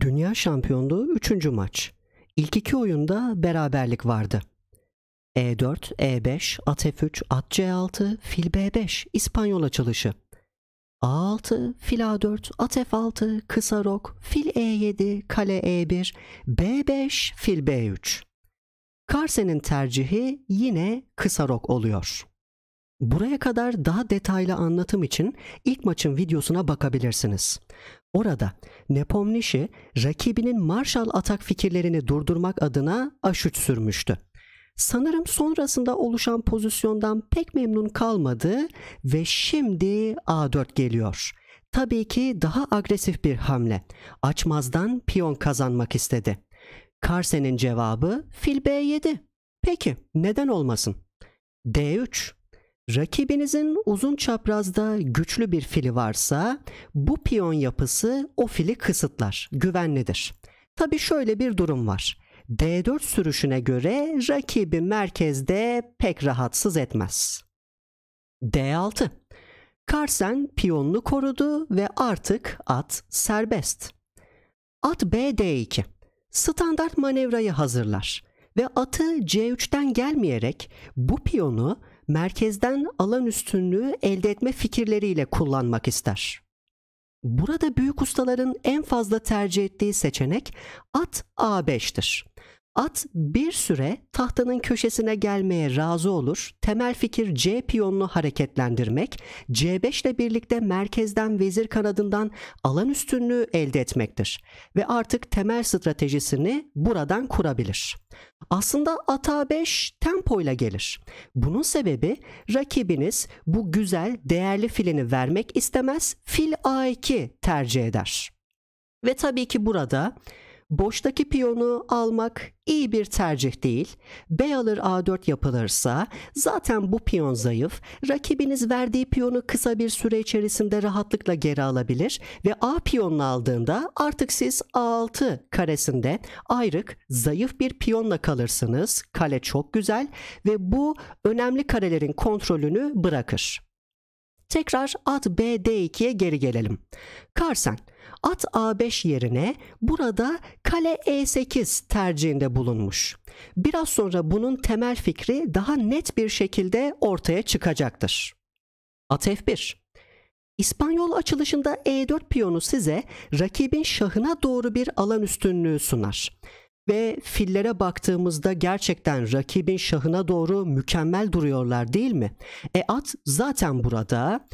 Dünya şampiyonluğu 3. maç. İlk iki oyunda beraberlik vardı. E4, E5, at F3, at C6, fil B5, İspanyol açılışı. A6, fil A4, at F6, kısa rok, fil E7, kale E1, B5, fil B3. Karsen'in tercihi yine kısa rok oluyor. Buraya kadar daha detaylı anlatım için ilk maçın videosuna bakabilirsiniz. Orada Nepomnişi rakibinin Marshall atak fikirlerini durdurmak adına aşuç sürmüştü. Sanırım sonrasında oluşan pozisyondan pek memnun kalmadı ve şimdi A4 geliyor. Tabii ki daha agresif bir hamle. Açmazdan piyon kazanmak istedi. Karsen'in cevabı fil B7. Peki neden olmasın? D3 Rakibinizin uzun çaprazda güçlü bir fili varsa bu piyon yapısı o fili kısıtlar, güvenlidir. Tabi şöyle bir durum var. D4 sürüşüne göre rakibi merkezde pek rahatsız etmez. D6 Karsen piyonunu korudu ve artık at serbest. At BD2 standart manevrayı hazırlar ve atı C3'ten gelmeyerek bu piyonu merkezden alan üstünlüğü elde etme fikirleriyle kullanmak ister. Burada büyük ustaların en fazla tercih ettiği seçenek at A5'tir. At bir süre tahtanın köşesine gelmeye razı olur. Temel fikir C piyonunu hareketlendirmek, C5 ile birlikte merkezden vezir kanadından alan üstünlüğü elde etmektir ve artık temel stratejisini buradan kurabilir. Aslında at A5 tempoyla gelir. Bunun sebebi rakibiniz bu güzel, değerli filini vermek istemez, fil A2 tercih eder. Ve tabii ki burada boştaki piyonu almak iyi bir tercih değil. B alır A4 yapılırsa zaten bu piyon zayıf. Rakibiniz verdiği piyonu kısa bir süre içerisinde rahatlıkla geri alabilir ve A piyonunu aldığında artık siz A6 karesinde ayrık zayıf bir piyonla kalırsınız. Kale çok güzel ve bu önemli karelerin kontrolünü bırakır. Tekrar at bd D2'ye geri gelelim. Karsen at A5 yerine burada kale E8 tercihinde bulunmuş. Biraz sonra bunun temel fikri daha net bir şekilde ortaya çıkacaktır. At F1 İspanyol açılışında E4 piyonu size rakibin şahına doğru bir alan üstünlüğü sunar ve fillere baktığımızda gerçekten rakibin şahına doğru mükemmel duruyorlar değil mi? E at zaten burada.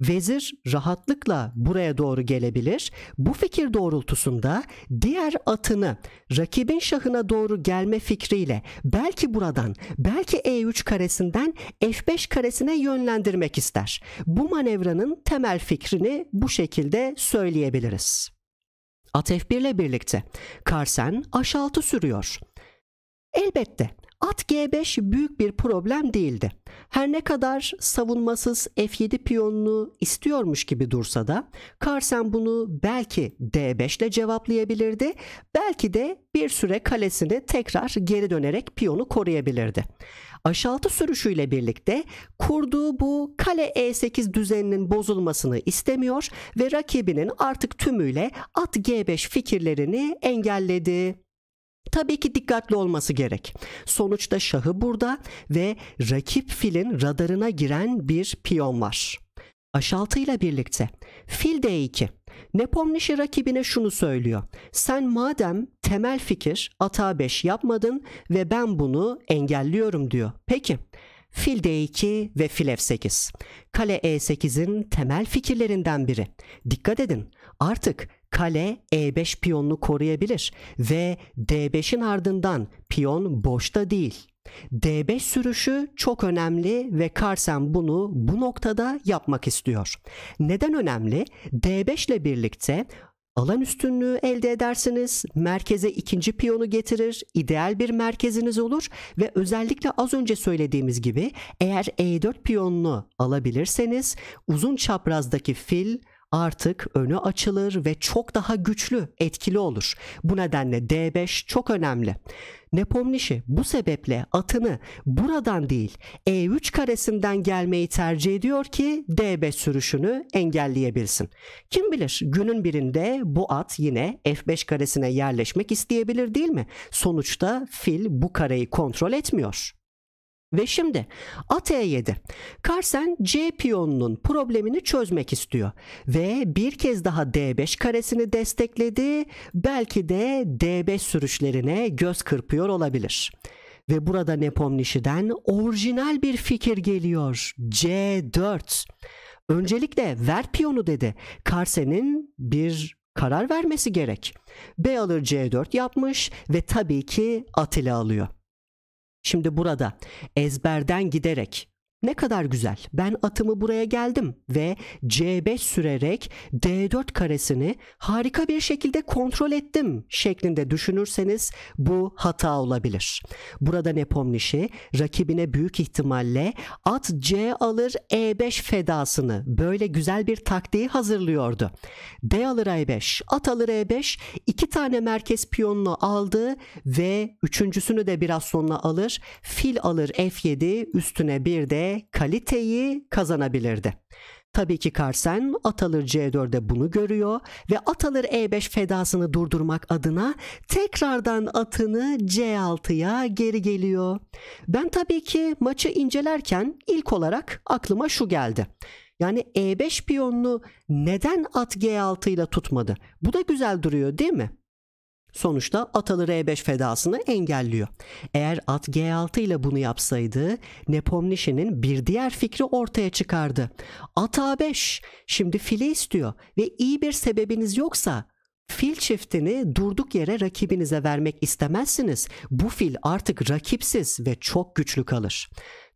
Vezir rahatlıkla buraya doğru gelebilir. Bu fikir doğrultusunda diğer atını rakibin şahına doğru gelme fikriyle belki buradan belki E3 karesinden F5 karesine yönlendirmek ister. Bu manevranın temel fikrini bu şekilde söyleyebiliriz. At F1 ile birlikte Karsen aşaltı sürüyor. Elbette At G5 büyük bir problem değildi. Her ne kadar savunmasız F7 piyonunu istiyormuş gibi dursa da Carlsen bunu belki D5 ile cevaplayabilirdi. Belki de bir süre kalesini tekrar geri dönerek piyonu koruyabilirdi. Aşaltı sürüşüyle birlikte kurduğu bu kale E8 düzeninin bozulmasını istemiyor ve rakibinin artık tümüyle at G5 fikirlerini engelledi. Tabii ki dikkatli olması gerek. Sonuçta şahı burada ve rakip filin radarına giren bir piyon var. ile birlikte fil d2 Nepomnişi rakibine şunu söylüyor. Sen madem temel fikir ata 5 yapmadın ve ben bunu engelliyorum diyor. Peki fil d2 ve fil f8. Kale e8'in temel fikirlerinden biri. Dikkat edin artık Kale E5 piyonunu koruyabilir ve D5'in ardından piyon boşta değil. D5 sürüşü çok önemli ve Carson bunu bu noktada yapmak istiyor. Neden önemli? D5 ile birlikte alan üstünlüğü elde edersiniz, merkeze ikinci piyonu getirir, ideal bir merkeziniz olur ve özellikle az önce söylediğimiz gibi eğer E4 piyonunu alabilirseniz uzun çaprazdaki fil artık önü açılır ve çok daha güçlü, etkili olur. Bu nedenle D5 çok önemli. Nepomnişi bu sebeple atını buradan değil E3 karesinden gelmeyi tercih ediyor ki D5 sürüşünü engelleyebilsin. Kim bilir günün birinde bu at yine F5 karesine yerleşmek isteyebilir değil mi? Sonuçta fil bu kareyi kontrol etmiyor. Ve şimdi at e7. Carlsen c piyonunun problemini çözmek istiyor. Ve bir kez daha d5 karesini destekledi. Belki de d5 sürüşlerine göz kırpıyor olabilir. Ve burada Nepomnişi'den orijinal bir fikir geliyor. c4. Öncelikle ver piyonu dedi. Carlsen'in bir karar vermesi gerek. B alır C4 yapmış ve tabii ki at ile alıyor. Şimdi burada ezberden giderek ne kadar güzel. Ben atımı buraya geldim ve C5 sürerek D4 karesini harika bir şekilde kontrol ettim şeklinde düşünürseniz bu hata olabilir. Burada Nepomniş'i rakibine büyük ihtimalle at C alır E5 fedasını böyle güzel bir taktiği hazırlıyordu. D alır E5, at alır E5 iki tane merkez piyonunu aldı ve üçüncüsünü de biraz sonra alır. Fil alır F7 üstüne bir de kaliteyi kazanabilirdi. Tabii ki Carsen Atalır C4'de bunu görüyor ve Atalır E5 fedasını durdurmak adına tekrardan atını C6'ya geri geliyor. Ben tabii ki maçı incelerken ilk olarak aklıma şu geldi. Yani E5 piyonunu neden at G6 ile tutmadı? Bu da güzel duruyor değil mi? Sonuçta atalı R5 e fedasını engelliyor. Eğer at G6 ile bunu yapsaydı Nepomnişe'nin bir diğer fikri ortaya çıkardı. At A5 şimdi fili istiyor ve iyi bir sebebiniz yoksa Fil çiftini durduk yere rakibinize vermek istemezsiniz. Bu fil artık rakipsiz ve çok güçlü kalır.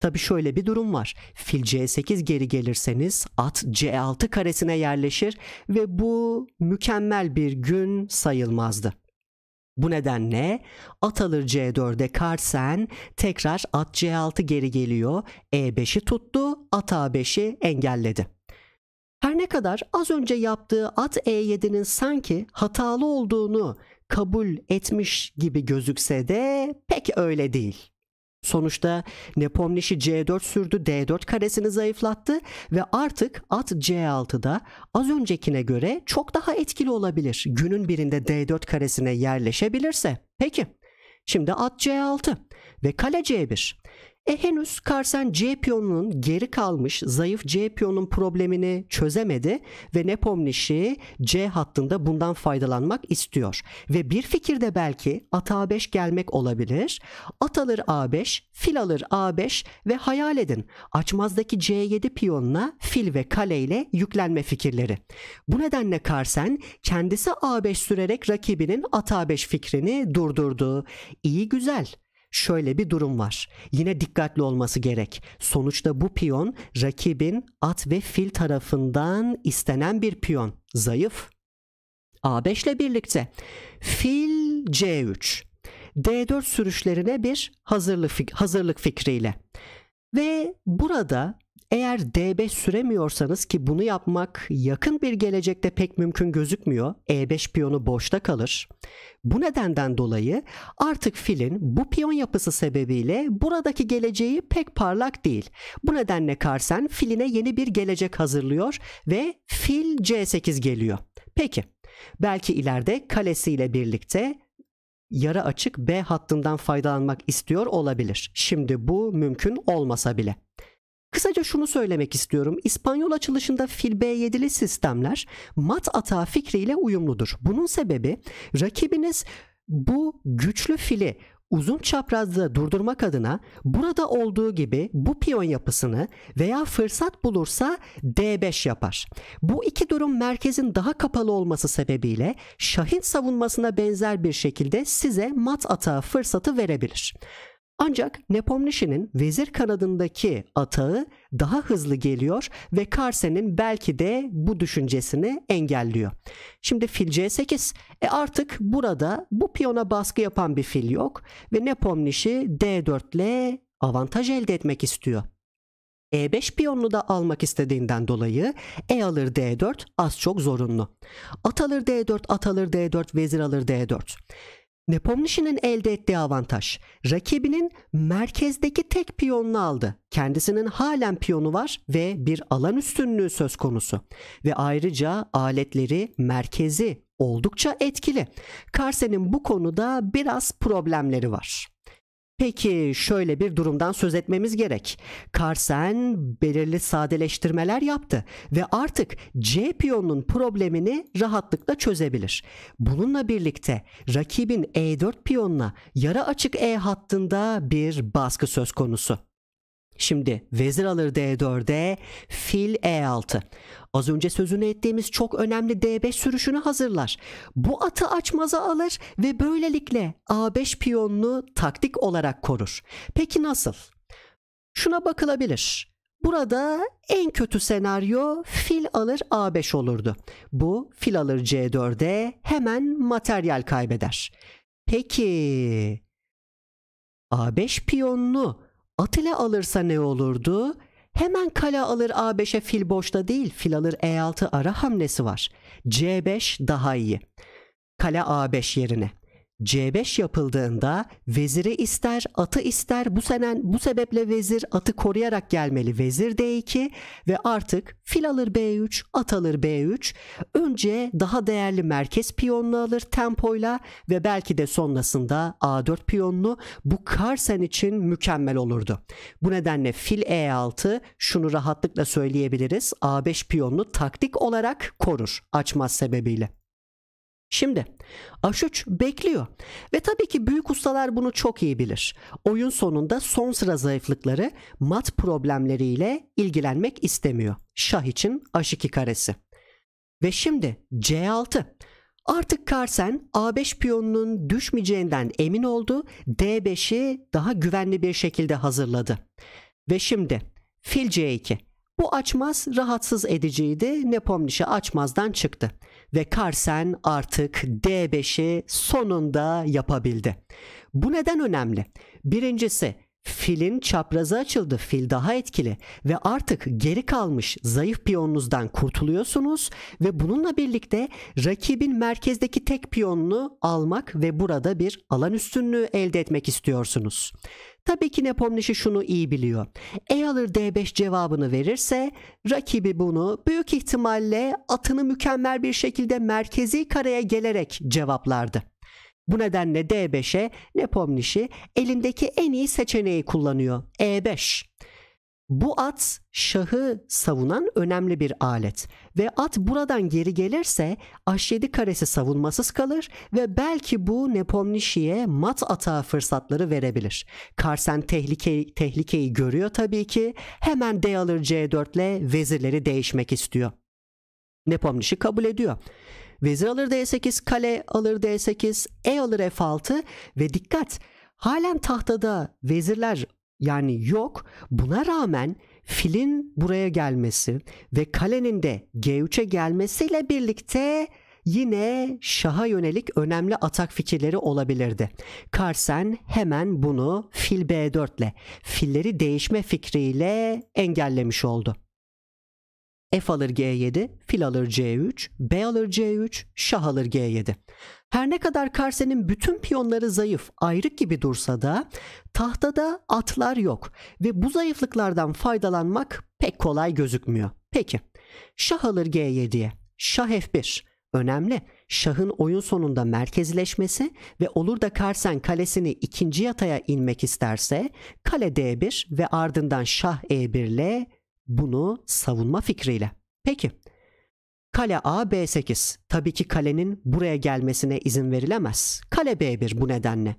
Tabi şöyle bir durum var. Fil C8 geri gelirseniz at C6 karesine yerleşir ve bu mükemmel bir gün sayılmazdı. Bu nedenle at alır C4'e Karsen tekrar at C6 geri geliyor. E5'i tuttu, at A5'i engelledi. Her ne kadar az önce yaptığı at E7'nin sanki hatalı olduğunu kabul etmiş gibi gözükse de pek öyle değil. Sonuçta Nepomniş'i C4 sürdü, D4 karesini zayıflattı ve artık at C6'da az öncekine göre çok daha etkili olabilir. Günün birinde D4 karesine yerleşebilirse. Peki, şimdi at C6 ve kale C1. E henüz Carson C piyonunun geri kalmış zayıf C piyonun problemini çözemedi ve Nepomniş'i C hattında bundan faydalanmak istiyor. Ve bir fikirde belki at A5 gelmek olabilir. At alır A5, fil alır A5 ve hayal edin açmazdaki C7 piyonuna fil ve kaleyle yüklenme fikirleri. Bu nedenle Carson kendisi A5 sürerek rakibinin at A5 fikrini durdurdu. İyi güzel şöyle bir durum var. Yine dikkatli olması gerek. Sonuçta bu piyon rakibin at ve fil tarafından istenen bir piyon. Zayıf. A5 ile birlikte fil C3. D4 sürüşlerine bir hazırlık, hazırlık fikriyle. Ve burada eğer D5 süremiyorsanız ki bunu yapmak yakın bir gelecekte pek mümkün gözükmüyor. E5 piyonu boşta kalır. Bu nedenden dolayı artık filin bu piyon yapısı sebebiyle buradaki geleceği pek parlak değil. Bu nedenle Carsen filine yeni bir gelecek hazırlıyor ve fil C8 geliyor. Peki belki ileride kalesiyle birlikte yara açık B hattından faydalanmak istiyor olabilir. Şimdi bu mümkün olmasa bile. Kısaca şunu söylemek istiyorum. İspanyol açılışında fil B7'li sistemler mat ata fikriyle uyumludur. Bunun sebebi rakibiniz bu güçlü fili uzun çaprazda durdurmak adına burada olduğu gibi bu piyon yapısını veya fırsat bulursa D5 yapar. Bu iki durum merkezin daha kapalı olması sebebiyle şahin savunmasına benzer bir şekilde size mat atağı fırsatı verebilir. Ancak Nepomnişi'nin vezir kanadındaki atağı daha hızlı geliyor ve Karsen'in belki de bu düşüncesini engelliyor. Şimdi fil c8. E artık burada bu piyona baskı yapan bir fil yok ve Nepomnişi d4 ile avantaj elde etmek istiyor. E5 piyonunu da almak istediğinden dolayı E alır D4 az çok zorunlu. At alır D4, at alır D4, vezir alır D4. Nepomnişi'nin elde ettiği avantaj rakibinin merkezdeki tek piyonunu aldı. Kendisinin halen piyonu var ve bir alan üstünlüğü söz konusu. Ve ayrıca aletleri merkezi oldukça etkili. Karsen'in bu konuda biraz problemleri var. Peki şöyle bir durumdan söz etmemiz gerek. Carsen belirli sadeleştirmeler yaptı ve artık C piyonunun problemini rahatlıkla çözebilir. Bununla birlikte rakibin E4 piyonuna yara açık E hattında bir baskı söz konusu. Şimdi vezir alır D4'e, fil E6. Az önce sözünü ettiğimiz çok önemli D5 sürüşünü hazırlar. Bu atı açmaza alır ve böylelikle A5 piyonunu taktik olarak korur. Peki nasıl? Şuna bakılabilir. Burada en kötü senaryo fil alır A5 olurdu. Bu fil alır C4'e hemen materyal kaybeder. Peki A5 piyonunu At ile alırsa ne olurdu? Hemen kale alır A5'e fil boşta değil, fil alır E6 ara hamlesi var. C5 daha iyi. Kale A5 yerine. C5 yapıldığında veziri ister, atı ister. Bu senen bu sebeple vezir atı koruyarak gelmeli. Vezir D2 ve artık fil alır B3, at alır B3. Önce daha değerli merkez piyonunu alır tempoyla ve belki de sonrasında A4 piyonunu. Bu karsen için mükemmel olurdu. Bu nedenle fil E6 şunu rahatlıkla söyleyebiliriz. A5 piyonunu taktik olarak korur açmaz sebebiyle. Şimdi H3 bekliyor ve tabii ki büyük ustalar bunu çok iyi bilir. Oyun sonunda son sıra zayıflıkları mat problemleriyle ilgilenmek istemiyor. Şah için H2 karesi. Ve şimdi C6. Artık Carlsen A5 piyonunun düşmeyeceğinden emin oldu. D5'i daha güvenli bir şekilde hazırladı. Ve şimdi fil C2. Bu açmaz rahatsız ediciydi. Nepomnişe açmazdan çıktı ve Carsen artık D5'i sonunda yapabildi. Bu neden önemli? Birincisi Filin çaprazı açıldı. Fil daha etkili ve artık geri kalmış zayıf piyonunuzdan kurtuluyorsunuz ve bununla birlikte rakibin merkezdeki tek piyonunu almak ve burada bir alan üstünlüğü elde etmek istiyorsunuz. Tabii ki Nepomnişi şunu iyi biliyor. E alır D5 cevabını verirse rakibi bunu büyük ihtimalle atını mükemmel bir şekilde merkezi kareye gelerek cevaplardı. Bu nedenle D5'e Nepomniş'i elindeki en iyi seçeneği kullanıyor. E5. Bu at şahı savunan önemli bir alet ve at buradan geri gelirse H7 karesi savunmasız kalır ve belki bu Nepomnişi'ye mat atağı fırsatları verebilir. Karsen tehlike, tehlikeyi görüyor tabii ki hemen D alır C4 ile vezirleri değişmek istiyor. Nepomnişi kabul ediyor. Vezir alır D8, kale alır D8, E alır F6 ve dikkat halen tahtada vezirler yani yok. Buna rağmen filin buraya gelmesi ve kalenin de G3'e gelmesiyle birlikte yine şaha yönelik önemli atak fikirleri olabilirdi. Carson hemen bunu fil B4 ile filleri değişme fikriyle engellemiş oldu. F alır G7, fil alır C3, B alır C3, şah alır G7. Her ne kadar Karsen'in bütün piyonları zayıf, ayrık gibi dursa da tahtada atlar yok ve bu zayıflıklardan faydalanmak pek kolay gözükmüyor. Peki, şah alır G7'ye, şah F1. Önemli, şahın oyun sonunda merkezleşmesi ve olur da Karsen kalesini ikinci yataya inmek isterse kale D1 ve ardından şah E1 ile bunu savunma fikriyle. Peki. Kale A B8. Tabii ki kalenin buraya gelmesine izin verilemez. Kale B1 bu nedenle.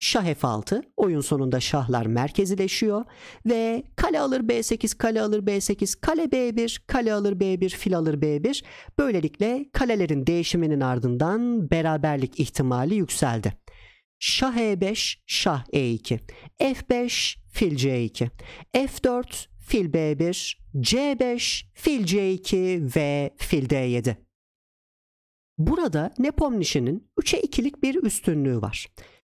Şah F6 oyun sonunda şahlar merkezileşiyor ve kale alır B8 kale alır B8 kale B1 kale alır B1 fil alır B1 böylelikle kalelerin değişiminin ardından beraberlik ihtimali yükseldi. Şah E5 şah E2 F5 fil C2 F4 fil B1, C5, fil C2 ve fil D7. Burada Nepomnişe'nin 3'e 2'lik bir üstünlüğü var.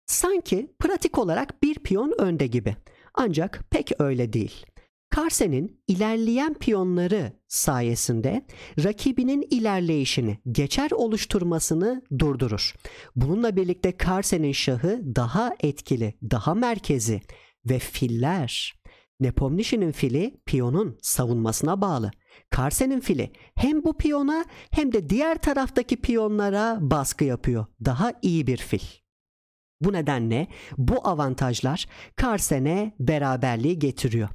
Sanki pratik olarak bir piyon önde gibi. Ancak pek öyle değil. Karsen'in ilerleyen piyonları sayesinde rakibinin ilerleyişini, geçer oluşturmasını durdurur. Bununla birlikte Karsen'in şahı daha etkili, daha merkezi ve filler Nepomnişi'nin fili piyonun savunmasına bağlı. Karsen'in fili hem bu piyona hem de diğer taraftaki piyonlara baskı yapıyor. Daha iyi bir fil. Bu nedenle bu avantajlar Karsen'e beraberliği getiriyor.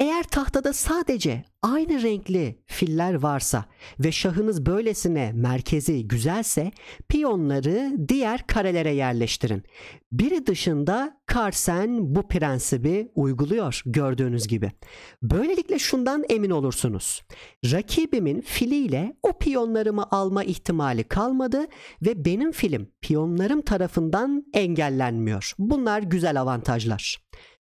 Eğer tahtada sadece aynı renkli filler varsa ve şahınız böylesine merkezi güzelse piyonları diğer karelere yerleştirin. Biri dışında Carsen bu prensibi uyguluyor gördüğünüz gibi. Böylelikle şundan emin olursunuz. Rakibimin filiyle o piyonlarımı alma ihtimali kalmadı ve benim filim piyonlarım tarafından engellenmiyor. Bunlar güzel avantajlar.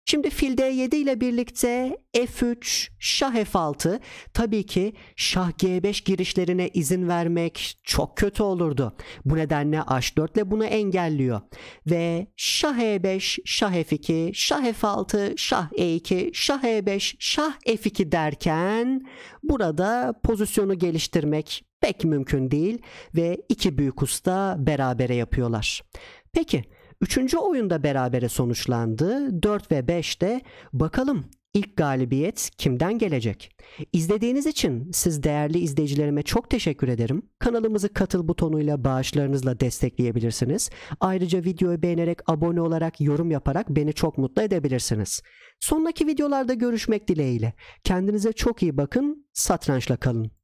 Şimdi fil D7 ile birlikte F3, şah F6 tabii ki şah G5 girişlerine izin vermek çok kötü olurdu. Bu nedenle H4 ile bunu engelliyor. Ve şah E5, şah F2, şah F6, şah E2, şah E5, şah F2 derken burada pozisyonu geliştirmek pek mümkün değil ve iki büyük usta berabere yapıyorlar. Peki Üçüncü oyunda berabere sonuçlandı. 4 ve 5'te bakalım ilk galibiyet kimden gelecek? İzlediğiniz için siz değerli izleyicilerime çok teşekkür ederim. Kanalımızı katıl butonuyla bağışlarınızla destekleyebilirsiniz. Ayrıca videoyu beğenerek, abone olarak, yorum yaparak beni çok mutlu edebilirsiniz. Sonraki videolarda görüşmek dileğiyle. Kendinize çok iyi bakın, satrançla kalın.